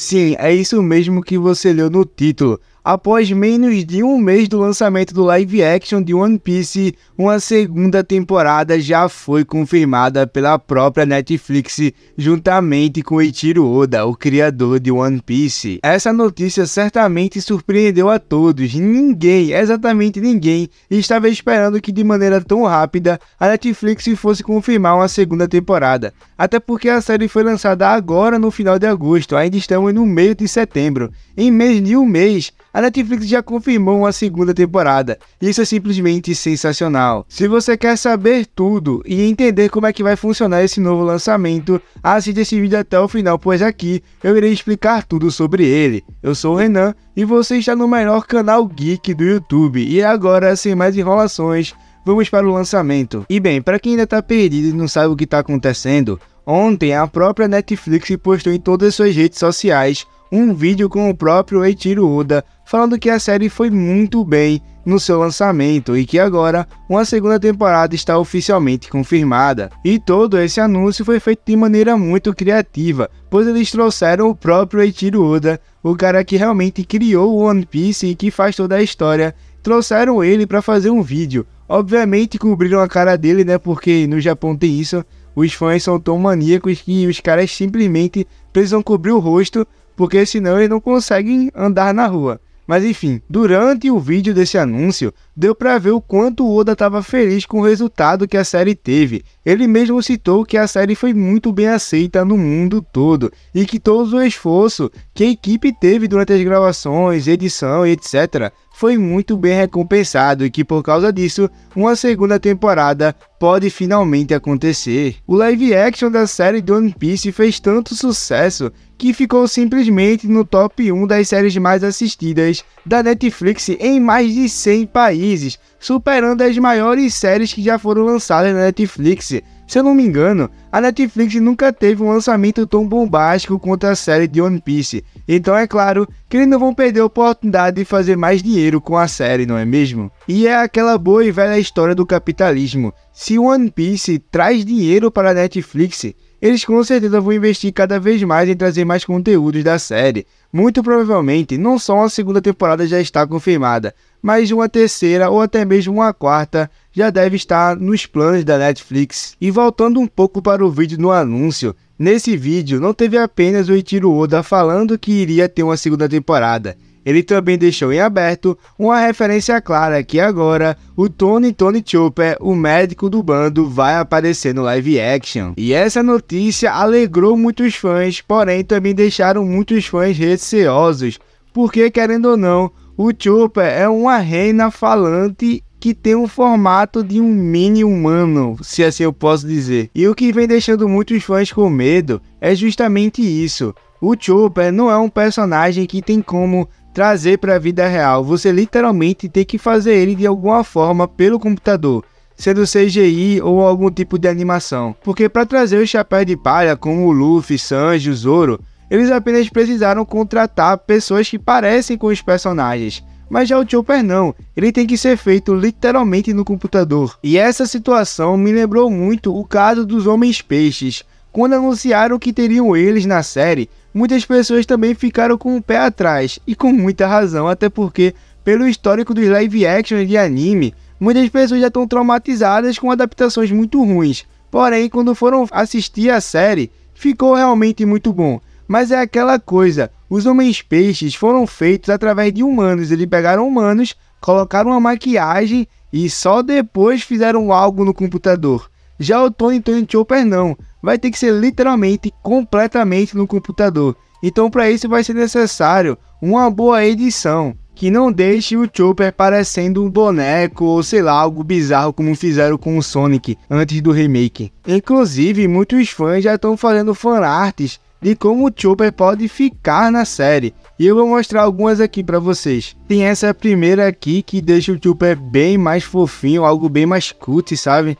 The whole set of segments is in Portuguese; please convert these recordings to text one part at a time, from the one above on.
Sim, é isso mesmo que você leu no título após menos de um mês do lançamento do live action de One Piece, uma segunda temporada já foi confirmada pela própria Netflix, juntamente com Eiichiro Oda, o criador de One Piece. Essa notícia certamente surpreendeu a todos. Ninguém, exatamente ninguém, estava esperando que de maneira tão rápida a Netflix fosse confirmar uma segunda temporada. Até porque a série foi lançada agora no final de agosto, ainda estamos no meio de setembro. Em mês de um mês, a Netflix já confirmou uma segunda temporada. Isso é simplesmente sensacional. Se você quer saber tudo e entender como é que vai funcionar esse novo lançamento, assista esse vídeo até o final, pois aqui eu irei explicar tudo sobre ele. Eu sou o Renan e você está no melhor canal geek do YouTube. E agora, sem mais enrolações, vamos para o lançamento. E bem, para quem ainda está perdido e não sabe o que está acontecendo, ontem a própria Netflix postou em todas as suas redes sociais um vídeo com o próprio Eiichiro Oda falando que a série foi muito bem no seu lançamento e que agora uma segunda temporada está oficialmente confirmada. E todo esse anúncio foi feito de maneira muito criativa, pois eles trouxeram o próprio Eiichiro Oda, o cara que realmente criou o One Piece e que faz toda a história, trouxeram ele para fazer um vídeo. Obviamente cobriram a cara dele, né, porque no Japão tem isso, os fãs são tão maníacos que os caras simplesmente precisam cobrir o rosto porque senão eles não conseguem andar na rua. Mas enfim, durante o vídeo desse anúncio, deu para ver o quanto o Oda estava feliz com o resultado que a série teve. Ele mesmo citou que a série foi muito bem aceita no mundo todo e que todo o esforço que a equipe teve durante as gravações, edição e etc foi muito bem recompensado e que por causa disso, uma segunda temporada pode finalmente acontecer. O live action da série de One Piece fez tanto sucesso que ficou simplesmente no top 1 das séries mais assistidas da Netflix em mais de 100 países, superando as maiores séries que já foram lançadas na Netflix, se eu não me engano, a Netflix nunca teve um lançamento tão bombástico quanto a série de One Piece, então é claro que eles não vão perder a oportunidade de fazer mais dinheiro com a série, não é mesmo? E é aquela boa e velha história do capitalismo. Se One Piece traz dinheiro para a Netflix, eles com certeza vão investir cada vez mais em trazer mais conteúdos da série. Muito provavelmente, não só uma segunda temporada já está confirmada, mas uma terceira ou até mesmo uma quarta já deve estar nos planos da Netflix. E voltando um pouco para o vídeo no anúncio, nesse vídeo não teve apenas o Itiro Oda falando que iria ter uma segunda temporada. Ele também deixou em aberto uma referência clara que agora o Tony Tony Chopper, o médico do bando, vai aparecer no live action. E essa notícia alegrou muitos fãs, porém também deixaram muitos fãs receosos, porque querendo ou não, o Chopper é uma reina falante que tem o formato de um mini humano, se assim eu posso dizer. E o que vem deixando muitos fãs com medo é justamente isso. O Chopper não é um personagem que tem como trazer para a vida real. Você literalmente tem que fazer ele de alguma forma pelo computador, sendo CGI ou algum tipo de animação. Porque para trazer o chapéu de palha como o Luffy, Sanji, o Zoro, eles apenas precisaram contratar pessoas que parecem com os personagens. Mas já o Chopper não, ele tem que ser feito literalmente no computador. E essa situação me lembrou muito o caso dos Homens Peixes, quando anunciaram que teriam eles na série, muitas pessoas também ficaram com o pé atrás, e com muita razão, até porque, pelo histórico dos live action de anime, muitas pessoas já estão traumatizadas com adaptações muito ruins. Porém, quando foram assistir a série, ficou realmente muito bom. Mas é aquela coisa, os homens peixes foram feitos através de humanos, eles pegaram humanos, colocaram uma maquiagem e só depois fizeram algo no computador. Já o Tony Tony Chopper não, vai ter que ser literalmente completamente no computador. Então para isso vai ser necessário uma boa edição, que não deixe o Chopper parecendo um boneco ou sei lá, algo bizarro como fizeram com o Sonic antes do remake. Inclusive, muitos fãs já estão fazendo fanarts de como o Chopper pode ficar na série. E eu vou mostrar algumas aqui para vocês. Tem essa primeira aqui que deixa o Chopper bem mais fofinho, algo bem mais cute, sabe?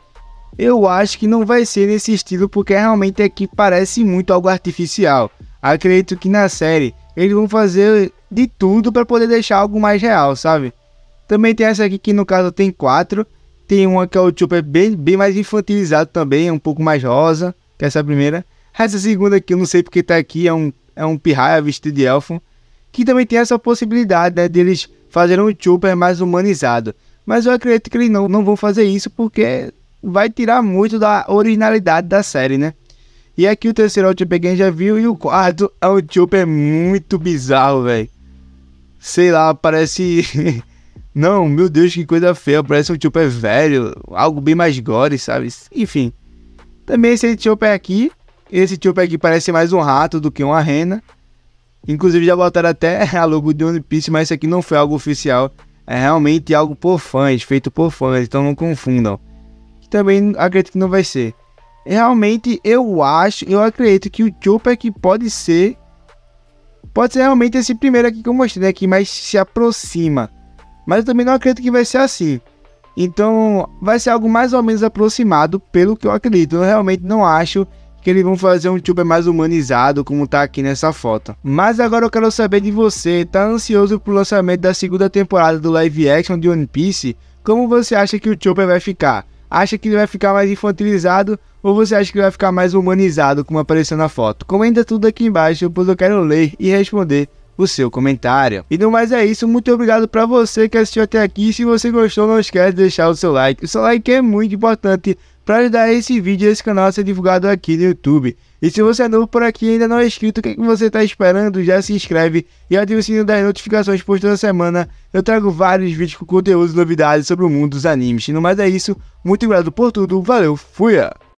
eu acho que não vai ser nesse estilo porque realmente aqui parece muito algo artificial. Acredito que na série eles vão fazer de tudo para poder deixar algo mais real, sabe? Também tem essa aqui que no caso tem quatro. Tem uma que é o Chopper bem, bem mais infantilizado também, é um pouco mais rosa, que essa primeira. Essa segunda aqui, eu não sei porque tá aqui, é um, é um pirraia vestido de elfo. Que também tem essa possibilidade, né, deles de fazerem um Chopper mais humanizado. Mas eu acredito que eles não, não vão fazer isso porque vai tirar muito da originalidade da série, né? E aqui o terceiro é o Chopper quem já viu, e o quarto é um Chopper é muito bizarro, velho. Sei lá, parece. Não, meu Deus, que coisa feia. Parece um Chopper velho, algo bem mais gore, sabe? Enfim. Também esse Chopper é aqui. Esse Chopper aqui parece mais um rato do que uma rena. Inclusive já botaram até a logo de One Piece, mas isso aqui não foi algo oficial. É realmente algo por fãs, feito por fãs, então não confundam também acredito que não vai ser. Realmente eu acho, eu acredito que o Chopper que pode ser pode ser realmente esse primeiro aqui que eu mostrei, né, que mais se aproxima. Mas eu também não acredito que vai ser assim. Então, vai ser algo mais ou menos aproximado, pelo que eu acredito. Eu realmente não acho que eles vão fazer um Chopper mais humanizado, como tá aqui nessa foto. Mas agora eu quero saber de você, tá ansioso pro lançamento da segunda temporada do live action de One Piece? Como você acha que o Chopper vai ficar? acha que ele vai ficar mais infantilizado ou você acha que vai ficar mais humanizado como apareceu na foto? Comenta tudo aqui embaixo, pois eu quero ler e responder o seu comentário. E no mais é isso, muito obrigado para você que assistiu até aqui. Se você gostou, não esquece de deixar o seu like. O seu like é muito importante para ajudar esse vídeo e esse canal a ser divulgado aqui no YouTube. E se você é novo por aqui e ainda não é inscrito, o que, é que você está esperando? Já se inscreve e ativa o sininho das notificações, pois toda semana eu trago vários vídeos com conteúdos e novidades sobre o mundo dos animes. E no mais é isso, muito obrigado por tudo, valeu, fui!